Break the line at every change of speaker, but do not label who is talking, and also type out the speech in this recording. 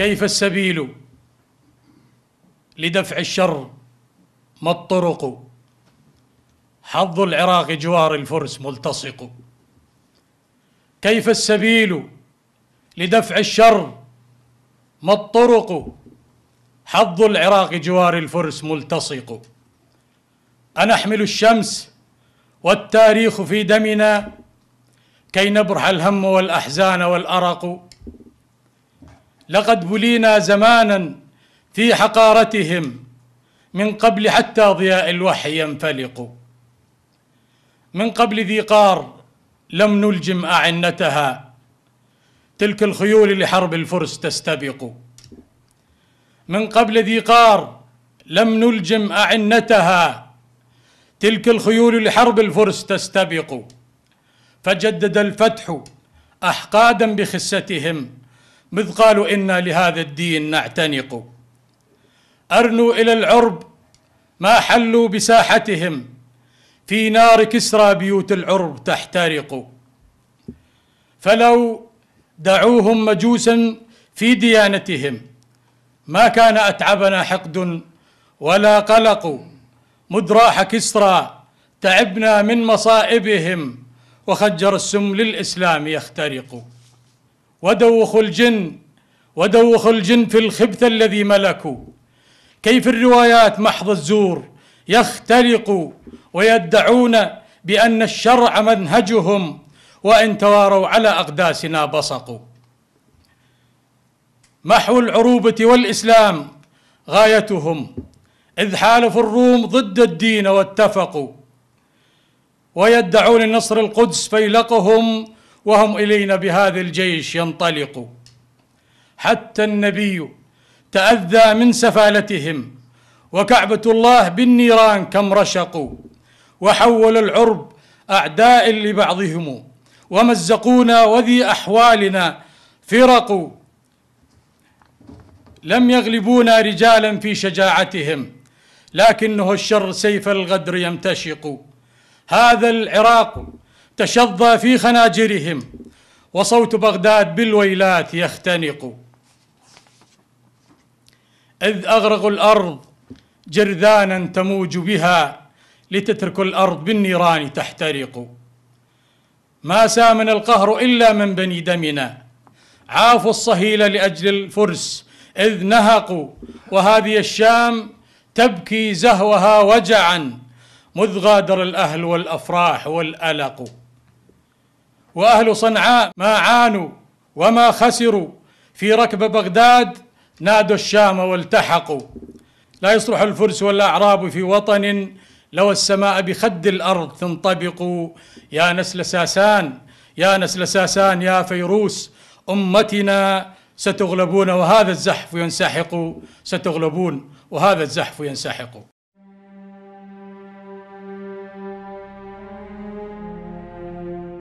كيف السبيل لدفع الشر ما الطرق حظ العراق جوار الفرس ملتصق كيف السبيل لدفع الشر ما الطرق حظ العراق جوار الفرس ملتصق أنحمل الشمس والتاريخ في دمنا كي نبرح الهم والأحزان والأرق لقد بلينا زمانا في حقارتهم من قبل حتى ضياء الوحي ينفلق من قبل ذي قار لم نلجم أعنتها تلك الخيول لحرب الفرس تستبق من قبل ذي قار لم نلجم أعنتها تلك الخيول لحرب الفرس تستبق فجدد الفتح أحقادا بخستهم مذ قالوا إنا لهذا الدين نعتنق أرنوا إلى العرب ما حلوا بساحتهم في نار كسرى بيوت العرب تحترق فلو دعوهم مجوسا في ديانتهم ما كان أتعبنا حقد ولا قلق مدراح راح كسرى تعبنا من مصائبهم وخجر السم للإسلام يخترق ودوخ الجن ودوخ الجن في الخبث الذي ملكوا كيف الروايات محض الزور يختلق ويدعون بأن الشرع منهجهم وإن تواروا على أقداسنا بصقوا محو العروبة والإسلام غايتهم إذ حالفوا الروم ضد الدين واتفقوا ويدعون نصر القدس فيلقهم وهم الينا بهذا الجيش ينطلق حتى النبي تاذى من سفالتهم وكعبه الله بالنيران كم رشقوا وحول العرب اعداء لبعضهم ومزقونا وذي احوالنا فرقوا لم يغلبونا رجالا في شجاعتهم لكنه الشر سيف الغدر يمتشق هذا العراق تشظى في خناجرهم وصوت بغداد بالويلات يختنق اذ اغرقوا الارض جرذانا تموج بها لتترك الارض بالنيران تحترق ما سامنا القهر الا من بني دمنا عافوا الصهيل لاجل الفرس اذ نهقوا وهذه الشام تبكي زهوها وجعا مذ غادر الاهل والافراح والالق واهل صنعاء ما عانوا وما خسروا في ركب بغداد نادوا الشام والتحقوا لا يصلح الفرس والاعراب في وطن لو السماء بخد الارض تنطبق يا نسل ساسان يا نسل ساسان يا فيروس امتنا ستغلبون وهذا الزحف ينسحق ستغلبون وهذا الزحف ينسحق